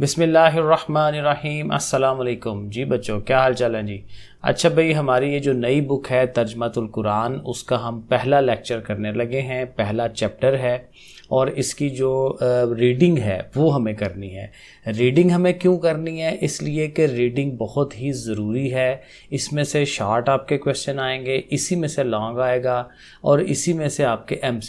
बिसमीम् अल्लाम जी बच्चों क्या हाल चाल है जी अच्छा भाई हमारी ये जो नई बुक है तर्जमतुल कुरान उसका हम पहला लेक्चर करने लगे हैं पहला चैप्टर है और इसकी जो रीडिंग है वो हमें करनी है रीडिंग हमें क्यों करनी है इसलिए कि रीडिंग बहुत ही ज़रूरी है इसमें से शार्ट आपके क्वेश्चन आएंगे इसी में से लॉन्ग आएगा और इसी में से आपके एम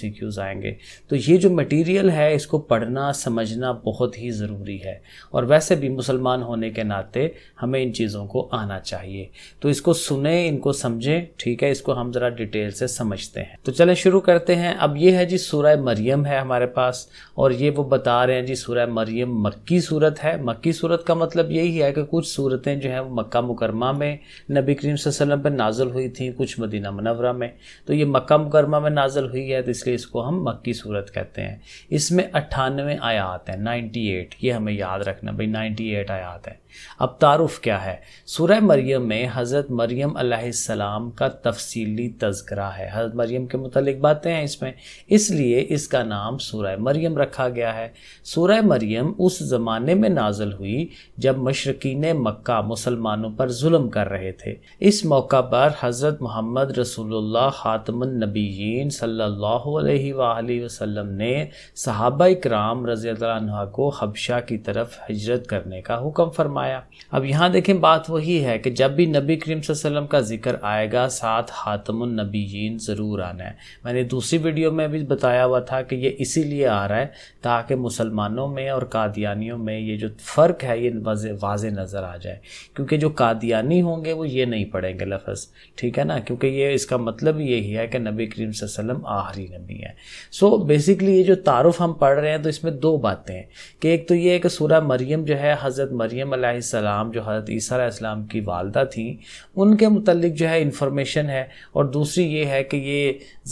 आएंगे तो ये जो मटीरियल है इसको पढ़ना समझना बहुत ही ज़रूरी है और वैसे भी मुसलमान होने के नाते हमें इन चीज़ों को आना चाहिए तो इसको सुने इनको समझें ठीक है इसको हम ज़रा डिटेल से समझते हैं तो चलें शुरू करते हैं अब ये है जी सूर्य मरियम है हमारे पास और ये वो बता रहे हैं जी सूरह मरियम मक्की सूरत है मक्की सूरत का मतलब यही है कि कुछ सूरतें जो हैं वो मक्का मुकरमा में नबी करीम वसल्लम पर नाजल हुई थी कुछ मदीना मनवरा में तो ये मक्का मुकरमा में नाजल हुई है तो इसलिए इसको हम मक्की सूरत कहते हैं इसमें अट्ठानवे आयात हैं नाइन्टी एट ये हमें याद रखना भाई नाइन्टी एट आयात है अब तारुफ क्या है सूरह मरियम में हज़रत मरियम अलैहिस्सलाम का तफसीली तस्करा है हज़रत मरियम के मुतलिक बातें हैं इसमें इसलिए इसका नाम नाम सूरह मरियम रखा गया है सूरह मरियम उस ज़माने में नाजल हुई जब मशरकिन मक्का मुसलमानों पर जुल्म कर रहे थे इस मौका पर हज़रत मोहम्मद रसूलुल्लाह ख़ातमनबीन सल्लल्लाहु वसल्लम ने सहाबा कराम रज़ी को हबशा की तरफ हजरत करने का हुक्म फरमाया अब यहाँ देखें बात वही है कि जब भी नबी करीम वसल्लम का जिक्र आएगा साथ हातमनबीन ज़रूर आना है मैंने दूसरी वीडियो में भी बताया हुआ था कि ये इसीलिए आ रहा है ताकि मुसलमानों में और कादियानियों में ये जो फ़र्क है ये वाज नज़र आ जाए क्योंकि जो कादियानी होंगे वो ये नहीं पढ़ेंगे लफ्ज़ ठीक है ना क्योंकि ये इसका मतलब यही है कि नबी करीम वसम आहरी नबी है सो so, बेसिकली ये जो तारफ़ हम पढ़ रहे हैं तो इसमें दो बातें हैं कि एक तो ये है कि सूर्य मरीम जो है हज़रत मरीम आसमाम जो हज़रत ईसीम की वालदा थी उनके मतलब जो है इन्फॉर्मेशन है और दूसरी ये है कि ये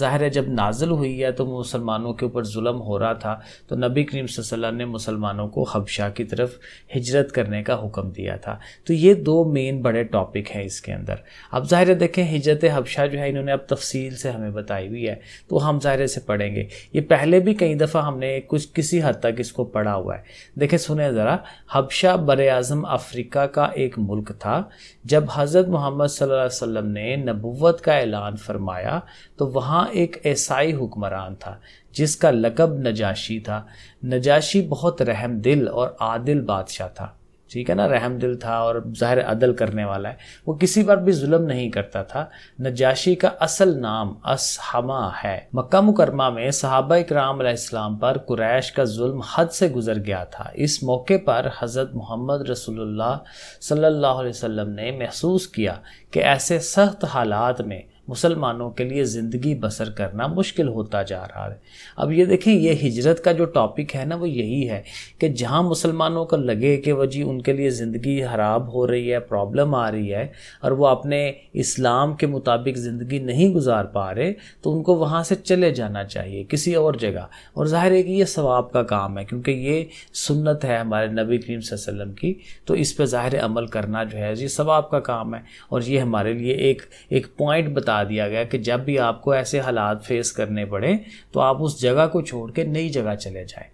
ज़ाहिर है जब नाजल हुई है तो मुसलमानों के ऊपर जुल्म हो रहा था तो नबी करीम वसल्लम ने मुसलमानों को हबशा की तरफ हिजरत करने का हुक्म दिया था तो ये दो मेन बड़े टॉपिक हैं इसके अंदर अब ज़ाहिर देखें हिजरत हबशा जो है इन्होंने अब तफसील से हमें बताई हुई है तो हम ज़ाहिर से पढ़ेंगे ये पहले भी कई दफ़ा हमने कुछ किसी हद तक इसको पढ़ा हुआ है देखें सुने ज़रा हबशा बर अज़म अफ्रीका का एक मुल्क था जब हज़रत मोहम्मद सल्लम ने नबूत का ऐलान फरमाया तो वहाँ एक ईसाई हुक्मरान था जिसका लकब नजाशी था नजाशी बहुत रहम दिल और आदिल बादशाह था ठीक है ना रहम दिल था और ज़ाहिर अदल करने वाला है वो किसी पर भी जुल्म नहीं करता था नजाशी का असल नाम असहमा है मक्का मुकरमा में सहाबा कराम इस्लाम पर कुरैश का जुल्म हद से गुजर गया था इस मौके पर हज़रत मोहम्मद रसूलुल्लाह सल्लल्लाहु अलैहि वसल्लम ने महसूस किया कि ऐसे सख्त हालात में मुसलमानों के लिए ज़िंदगी बसर करना मुश्किल होता जा रहा है अब ये देखें ये हिजरत का जो टॉपिक है ना वो यही है कि जहाँ मुसलमानों को लगे कि वह जी उनके लिए ज़िंदगी खराब हो रही है प्रॉब्लम आ रही है और वो अपने इस्लाम के मुताबिक ज़िंदगी नहीं गुजार पा रहे तो उनको वहाँ से चले जाना चाहिए किसी और जगह और ज़ाहिर है कि ये सवाब का काम है क्योंकि ये सुन्नत है हमारे नबी करीम वसल्लम की तो इस पर ज़ाहिर अमल करना जो है ये सवाब का काम है और ये हमारे लिए एक एक पॉइंट बता बता दिया गया कि जब भी आपको ऐसे हालात फेस करने पड़े तो आप उस जगह को छोड़ के नई जगह चले जाएं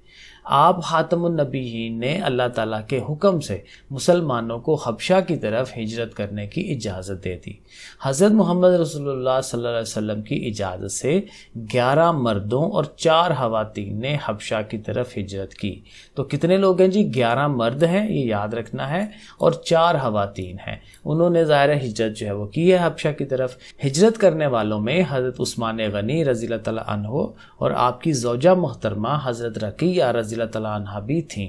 आप हातमनबी ने अल्लाह ताला के हुक्म से मुसलमानों को हबशा की तरफ हिजरत करने की इजाज़त दे दी हज़रत मोहम्मद रसोल्ला वसम की इजाज़त से ग्यारह मर्दों और चार खातन ने हबशा की तरफ हिजरत की तो कितने लोग हैं जी ग्यारह मर्द हैं ये याद रखना है और चार खातन हैं उन्होंने ज़ाहिर हिजरत जो है वो की है हबशा की तरफ हिजरत करने वालों में हज़रत उस्मान गनी रजील तन और आपकी जोजा मोहतरमा हज़रत रकी या रजील तह भी थी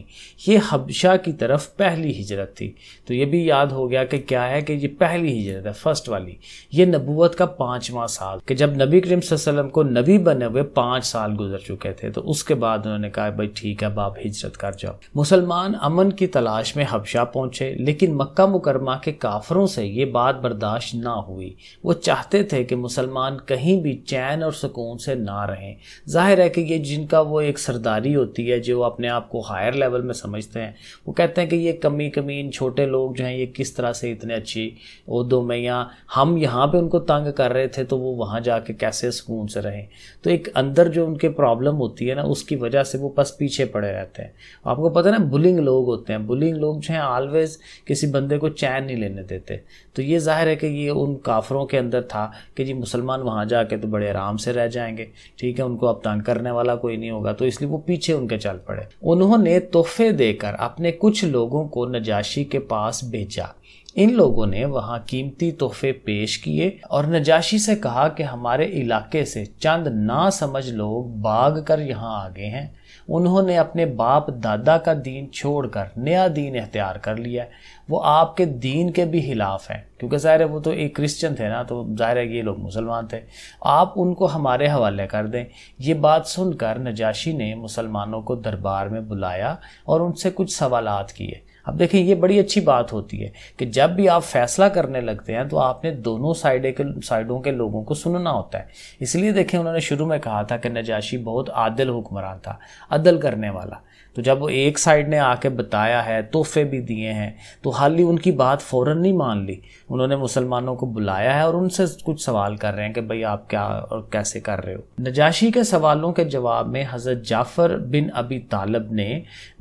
ये हबशा की तरफ पहली हिजरत थी तो ये भी याद हो गया कि क्या है कि ये पहली हिजरत है फर्स्ट वाली ये नबूत का पांचवा साल कि जब नबी करीम वसल्लम को नबी बने हुए पांच साल गुजर चुके थे तो उसके बाद उन्होंने कहा भाई ठीक है बाप हिजरत कर जाओ मुसलमान अमन की तलाश में हबशा पहुंचे लेकिन मक्का मुकरमा के काफरों से ये बात बर्दाश्त ना हुई वो चाहते थे कि मुसलमान कहीं भी चैन और सुकून से ना रहें जाहिर है कि ये जिनका वो एक सरदारी होती है जो जो अपने आप को हायर लेवल में समझते हैं वो कहते हैं कि ये कमी कमी इन छोटे लोग जो हैं ये किस तरह से इतने अच्छी उहदों में या हम यहाँ पे उनको तंग कर रहे थे तो वो वहाँ जाके कैसे सुकून से रहें तो एक अंदर जो उनके प्रॉब्लम होती है ना उसकी वजह से वो बस पीछे पड़े रहते हैं आपको पता है ना बुलिंग लोग होते हैं बुलिंग लोग जो हैं ऑलवेज किसी बंदे को चैन नहीं लेने देते तो ये जाहिर है कि ये उन काफरों के अंदर था कि जी मुसलमान वहाँ जाके तो बड़े आराम से रह जाएंगे ठीक है उनको अब तंग करने वाला कोई नहीं होगा तो इसलिए वो पीछे उनके चल पड़े उन्होंने तोहफे देकर अपने कुछ लोगों को नजाशी के पास भेजा इन लोगों ने वहां कीमती तोहफे पेश किए और नजाशी से कहा कि हमारे इलाके से चंद ना समझ लोग भाग कर यहाँ आ गए हैं उन्होंने अपने बाप दादा का दीन छोड़कर नया दीन अख्तियार कर लिया वो आपके दीन के भी खिलाफ हैं क्योंकि ज़ाहिर है वो तो एक क्रिश्चियन थे ना तो ज़ाहिर है ये लोग मुसलमान थे आप उनको हमारे हवाले कर दें ये बात सुनकर नजाशी ने मुसलमानों को दरबार में बुलाया और उनसे कुछ सवाल किए अब देखिए ये बड़ी अच्छी बात होती है कि जब भी आप फैसला करने लगते हैं तो आपने दोनों साइड के साइडों के लोगों को सुनना होता है इसलिए देखें उन्होंने शुरू में कहा था कि नजाशी बहुत आदिल हुक्मरान था अदल करने वाला तो जब वो एक साइड ने आके बताया है तोहफे भी दिए हैं तो हाल ही उनकी बात फ़ौर नहीं मान ली उन्होंने मुसलमानों को बुलाया है और उनसे कुछ सवाल कर रहे हैं कि भाई आप क्या और कैसे कर रहे हो नजाशी के सवालों के जवाब में हज़रत जाफ़र बिन अबी तालब ने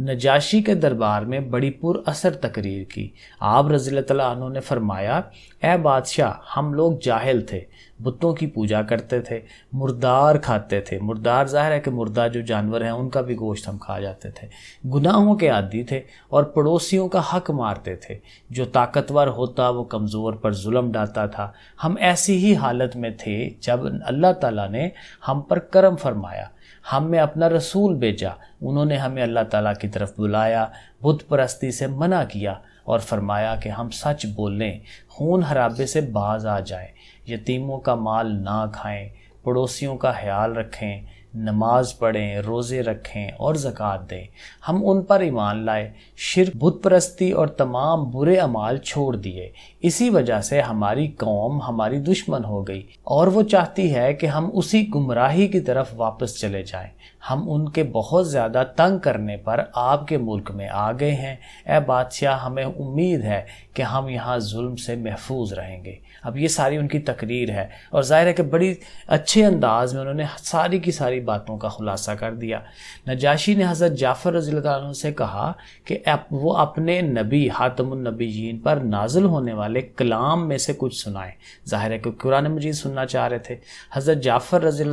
नजाशी के दरबार में बड़ी पुर असर तकरीर की आप रजील ने फरमाया ए बादशाह हम लोग जाहिल थे बुतों की पूजा करते थे मुर्दार खाते थे मुर्दार जाहिर है कि मुर्दा जो जानवर हैं उनका भी गोश्त हम खा जाते थे गुनाहों के आदि थे और पड़ोसियों का हक मारते थे जो ताकतवर होता वो कमज़ोर पर जुल्म डालता था हम ऐसी ही हालत में थे जब अल्लाह ताला ने हम पर करम फरमाया हम में अपना रसूल भेजा उन्होंने हमें अल्लाह ताला की तरफ बुलाया बुत परस्ती से मना किया और फरमाया कि हम सच बोलें खून हराबे से बाज आ जाएं, यतीमों का माल ना खाएं, पड़ोसियों का ख्याल रखें नमाज पढ़ें रोज़े रखें और ज़क़़त दें हम उन पर ईमान लाए शिर बुत परस्ती और तमाम बुरे अमाल छोड़ दिए इसी वजह से हमारी कौम हमारी दुश्मन हो गई और वो चाहती है कि हम उसी गुमराही की तरफ वापस चले जाएं हम उनके बहुत ज़्यादा तंग करने पर आपके मुल्क में आ गए हैं ए बादशाह हमें उम्मीद है कि हम यहाँ जुल्म से महफूज रहेंगे अब ये सारी उनकी तकरीर है और ज़ाहिर है कि बड़ी अच्छे अंदाज में उन्होंने सारी की सारी बातों का खुलासा कर दिया नजाशी ने हज़रत जाफ़र रजी से कहा कि वो अपने नबी जीन पर नाजुल होने वाले कलाम में से कुछ सुनाएं ज़ाहिर है कि कुरान मजीद सुनना चाह रहे थे हज़रत जाफ़र रजी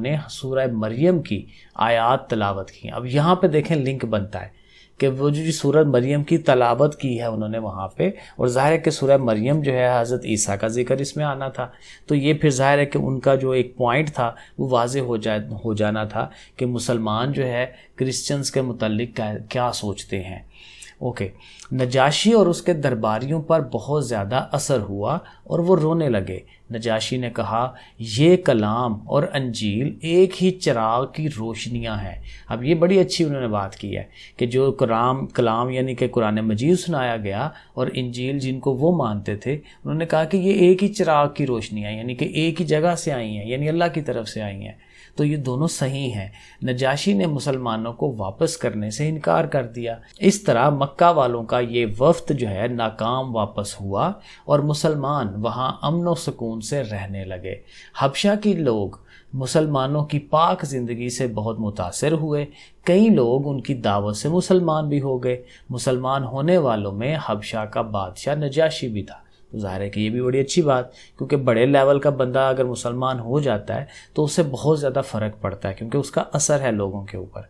ने सूर मरियम की आयात तलावत की अब यहाँ पर देखें लिंक बनता है कि वो जो सूरत मरियम की तलावत की है उन्होंने वहाँ पे और ज़ाहिर है कि सूरत मरियम जो है हज़रत ईसा का जिक्र इसमें आना था तो ये फिर ज़ाहिर है कि उनका जो एक पॉइंट था वो वाज हो जा हो जाना था कि मुसलमान जो है क्रिश्चियंस के मतलब क्या सोचते हैं ओके नजाशी और उसके दरबारियों पर बहुत ज़्यादा असर हुआ और वो रोने लगे नजाशी ने कहा ये कलाम और अंजील एक ही चराग की रोशनियां हैं अब ये बड़ी अच्छी उन्होंने बात की है कि जो कुराम कलाम यानी कि कुरान मजीद सुनाया गया और इंजील जिनको वो मानते थे उन्होंने कहा कि ये एक ही चराग की रोशनियाँ यानी कि एक ही जगह से आई हैं यानी अल्लाह की तरफ से आई हैं तो ये दोनों सही हैं नजाशी ने मुसलमानों को वापस करने से इनकार कर दिया इस तरह मक्का वालों का ये वफ्त जो है नाकाम वापस हुआ और मुसलमान वहाँ अमन सुकून से रहने लगे हबशा के लोग मुसलमानों की पाक ज़िंदगी से बहुत मुतासर हुए कई लोग उनकी दावत से मुसलमान भी हो गए मुसलमान होने वालों में हबशा का बादशाह नजाशी भी था तो ज़ाहिर है कि ये भी बड़ी अच्छी बात क्योंकि बड़े लेवल का बंदा अगर मुसलमान हो जाता है तो उससे बहुत ज़्यादा फ़र्क पड़ता है क्योंकि उसका असर है लोगों के ऊपर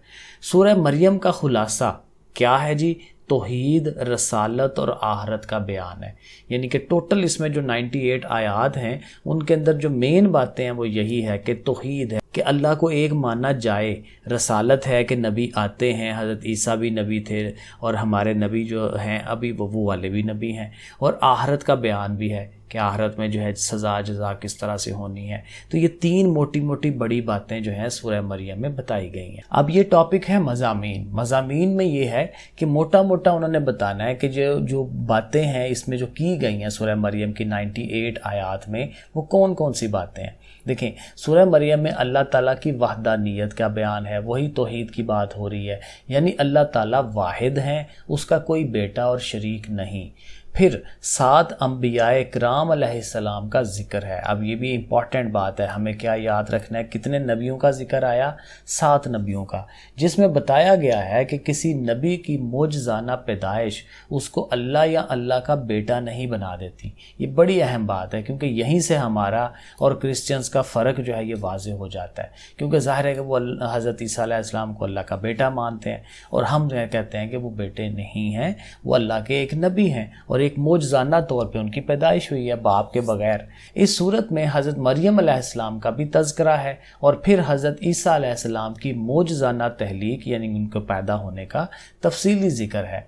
सूर्य मरियम का खुलासा क्या है जी तोहीद रसालत और आहरत का बयान है यानी कि टोटल इसमें जो 98 आयात हैं उनके अंदर जो मेन बातें हैं वो यही है कि तोहीद है कि अल्लाह को एक माना जाए रसालत है कि नबी आते हैं हज़रत ईसा भी नबी थे और हमारे नबी जो हैं अभी वो वाले भी नबी हैं और आहरत का बयान भी है कि आहरत में जो है सज़ा जजा किस तरह से होनी है तो ये तीन मोटी मोटी बड़ी बातें जो हैं सूर्य मरियम में बताई गई हैं अब ये टॉपिक है मजामी मजामी में ये है कि मोटा मोटा उन्होंने बताना है कि जो जो बातें हैं इसमें जो की गई हैं सूर्य मरियम की 98 आयात में वो कौन कौन सी बातें हैं देखें सूर्य मरियम में अल्लाह ताला की वाहदानियत का बयान है वही तोहद की बात हो रही है यानी अल्लाह ताला वाहिद हैं उसका कोई बेटा और शरीक नहीं फिर सात अम्बिया कराम सलाम का जिक्र है अब ये भी इम्पॉर्टेंट बात है हमें क्या याद रखना है कितने नबियों का जिक्र आया सात नबियों का जिसमें बताया गया है कि किसी नबी की मोजाना पैदाइश उसको अल्लाह या अल्लाह का बेटा नहीं बना देती ये बड़ी अहम बात है क्योंकि यहीं से हमारा और क्रिश्चियंस का फ़र्क जो है ये वाज हो जाता है क्योंकि ज़ाहिर है कि वो हज़रत ईसीम को अल्लाह का बेटा मानते हैं और हम कहते हैं कि वो बेटे नहीं हैं वो अल्लाह के एक नबी हैं और एक मोजाना तौर पर उनकी पैदाइश हुई है बाप के बगैर इस सूरत में हज़रत मरियम आसमाम का भी तस्करा है और फिर हज़रत ईसा आसमाम की मोजाना तहलीक यानी उनके पैदा होने का तफसीली ज़िक्र है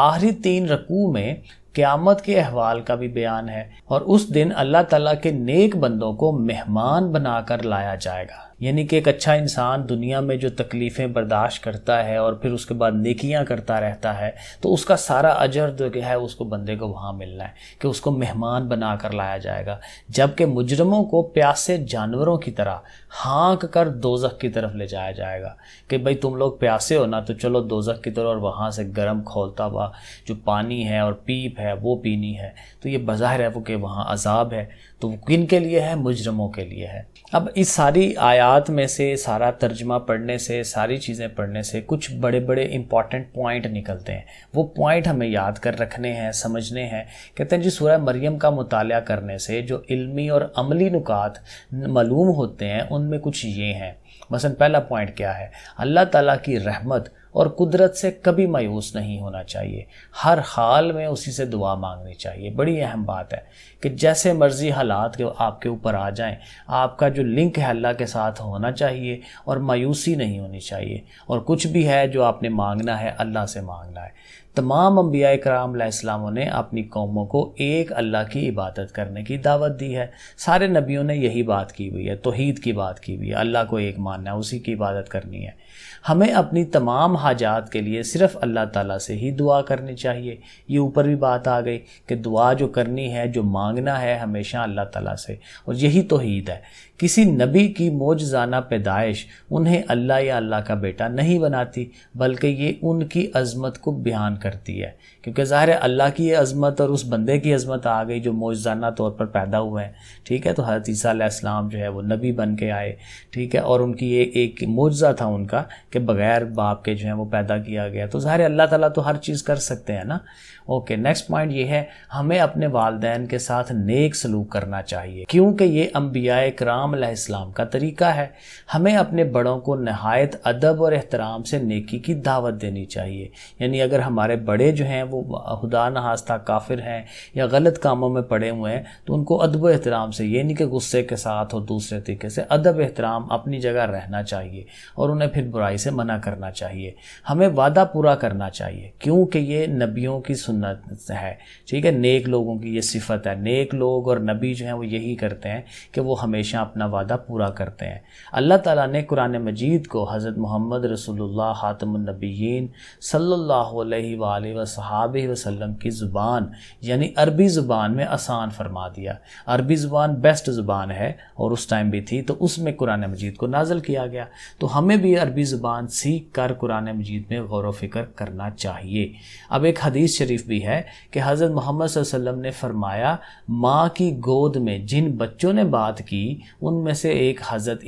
आखिरी तीन रकू में क़्यामत के अहवाल का भी बयान है और उस दिन अल्लाह ताला के नेक बंदों को मेहमान बनाकर लाया जाएगा यानी कि एक अच्छा इंसान दुनिया में जो तकलीफ़ें बर्दाश्त करता है और फिर उसके बाद नेकियां करता रहता है तो उसका सारा अजर जो है उसको बंदे को वहाँ मिलना है कि उसको मेहमान बना कर लाया जाएगा जबकि मुजरमों को प्यासे जानवरों की तरह हाँक कर दोजक की तरफ ले जाया जाएगा कि भाई तुम लोग प्यासे हो ना तो चलो दोजक की तरफ और वहाँ से गर्म खोलता हुआ जो पानी है और पीप है वो पीनी है तो ये बाहिर है वो कि वहाँ अजाब है तो किन के लिए है मुजरमों के लिए है अब इस सारी आया आयात में से सारा तर्जमा पढ़ने से सारी चीज़ें पढ़ने से कुछ बड़े बड़े इंपॉर्टेंट पॉइंट निकलते हैं वो पॉइंट हमें याद कर रखने हैं समझने हैं कहते हैं जी सूर्य मरियम का मुताल करने से जो इल्मी और अमली नुकात मालूम होते हैं उनमें कुछ ये हैं मसलन पहला पॉइंट क्या है अल्लाह ताला की रहमत और कुदरत से कभी मायूस नहीं होना चाहिए हर हाल में उसी से दुआ मांगनी चाहिए बड़ी अहम बात है कि जैसे मर्ज़ी हालात के आपके ऊपर आ जाएं आपका जो लिंक है अल्लाह के साथ होना चाहिए और मायूसी नहीं होनी चाहिए और कुछ भी है जो आपने मांगना है अल्लाह से मांगना है तमाम अम्बिया कराम ने अपनी कौमों को एक अल्लाह की इबादत करने की दावत दी है सारे नबियों ने यही बात की हुई है तोहद की बात की हुई है अल्लाह को एक मानना है उसी की इबादत करनी है हमें अपनी तमाम हाजात के लिए सिर्फ अल्लाह ताला से ही दुआ करनी चाहिए ये ऊपर भी बात आ गई कि दुआ जो करनी है जो मांगना है हमेशा अल्लाह ताला से और यही तोहद है किसी नबी की मोजाना पैदाइश उन्हें अल्लाह या अल्लाह का बेटा नहीं बनाती बल्कि ये उनकी अज़मत को बयान करती है क्योंकि ज़ाहिर है अल्लाह की ये अज़मत और उस बंदे की अज़मत आ गई जो मोजाना तौर पर पैदा हुए हैं ठीक है तो हजरत ईसीम जो है वो नबी बन के आए ठीक है और उनकी ये एक मौजा था उनका कि बग़ैर बाप के जो है वो पैदा किया गया तो ज़ाहिर अल्लाह तला तो हर चीज़ कर सकते हैं ना ओके नेक्स्ट पॉइंट ये है हमें अपने वालदेन के साथ नेक सलूक करना चाहिए क्योंकि ये अम्बिया कराम मामला इस्लाम का तरीका है हमें अपने बड़ों को नहायत अदब और एहतराम से नेकी की दावत देनी चाहिए यानी अगर हमारे बड़े जो हैं वो खुदा नहास्ता काफिर हैं या गलत कामों में पड़े हुए हैं तो उनको अदब एहतराम से ये नहीं कि गुस्से के साथ और दूसरे तरीके से अदब एहतराम अपनी जगह रहना चाहिए और उन्हें फिर बुराई से मना करना चाहिए हमें वादा पूरा करना चाहिए क्योंकि ये नबियों की सुन्नत है ठीक है नेक लोगों की ये सिफत है नेक लोग और नबी जो हैं वो यही करते हैं कि वो हमेशा अपने अपना वादा पूरा करते हैं अल्लाह ताला ने कुरान मजीद को हज़रत मोहम्मद रसोल्ला हातमनबीन सल्ला वसहाब वसलम की ज़ुबान यानी अरबी ज़ुबान में आसान फरमा दिया अरबी ज़ुबान बेस्ट ज़ुबान है और उस टाइम भी थी तो उसमें कुरान मजीद को नाजल किया गया तो हमें भी अरबी ज़ुबान सीख कर कुरान मजीद में गौर व फिक्र करना चाहिए अब एक हदीस शरीफ भी है कि हज़रत मोहम्मद ने फरमाया माँ की गोद में जिन बच्चों ने बात की उनमें से एक हज़रत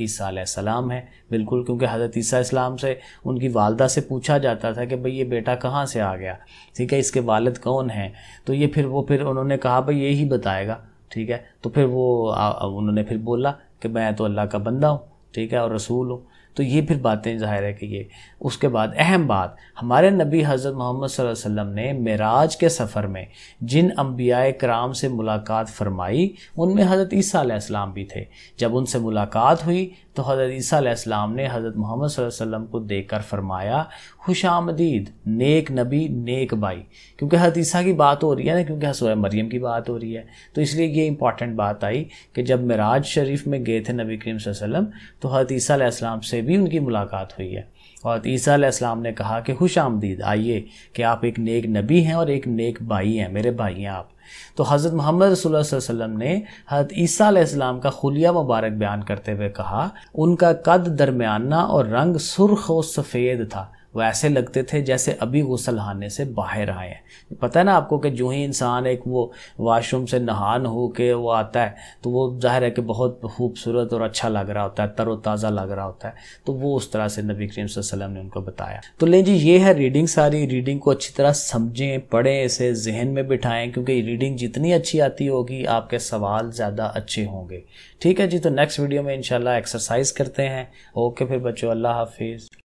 सलाम है बिल्कुल क्योंकि हज़रत इस्लाम से उनकी वालदा से पूछा जाता था कि भाई ये बेटा कहाँ से आ गया ठीक है इसके वालद कौन हैं तो ये फिर वो फिर उन्होंने कहा भाई यही बताएगा ठीक है तो फिर वो आ, उन्होंने फिर बोला कि मैं तो अल्लाह का बंदा हूँ ठीक है और रसूल हूँ तो ये फिर बातें जाहिर है कि ये उसके बाद अहम बात हमारे नबी हज़रत मोहम्मद वसल्लम ने मेराज के सफ़र में जिन अम्बिया कराम से मुलाकात फरमाई उनमें हज़रत ईसा भी थे जब उनसे मुलाकात हुई तो हज़रत ईसीम ने हज़रत मोहम्मद वसल्लम को देख कर फरमाया खुश आमदीद नेक नबी नेक भाई क्योंकि हज़रत ईसा की बात हो रही है ना क्योंकि हसोर मरीम की बात हो रही है तो इसलिए ये इंपॉर्टेंट बात आई कि जब मराज शरीफ में गए थे नबी करीम वसल्लम तो हज़रत ईसीम से भी उनकी मुलाकात हुई है और ईसीम ने कहा कि खुश आमदीद आइए कि आप एक नेक नबी हैं और एक नेक भाई हैं मेरे भाई हैं आप तो हज़रत मोहम्मद वसल्लम ने हज़रत ईसा का खुलिया मुबारक बयान करते हुए कहा उनका कद दरमियाना और रंग सुर्ख व सफ़ेद था वो ऐसे लगते थे जैसे अभी गुसलखाने से बाहर आए हैं पता है ना आपको कि जो ही इंसान एक वो वाशरूम से नहान हो के वो आता है तो वो जाहिर है कि बहुत खूबसूरत और अच्छा लग रहा होता है तरोताज़ा लग रहा होता है तो वो उस तरह से नबी करीम वसल्लम ने उनको बताया तो लें जी ये है रीडिंग सारी रीडिंग को अच्छी तरह समझें पढ़ें इसे जहन में बिठाएं क्योंकि रीडिंग जितनी अच्छी आती होगी आपके सवाल ज़्यादा अच्छे होंगे ठीक है जी तो नेक्स्ट वीडियो में इंशाल्लाह एक्सरसाइज करते हैं ओके फिर बच्चों अल्लाह हाफिज़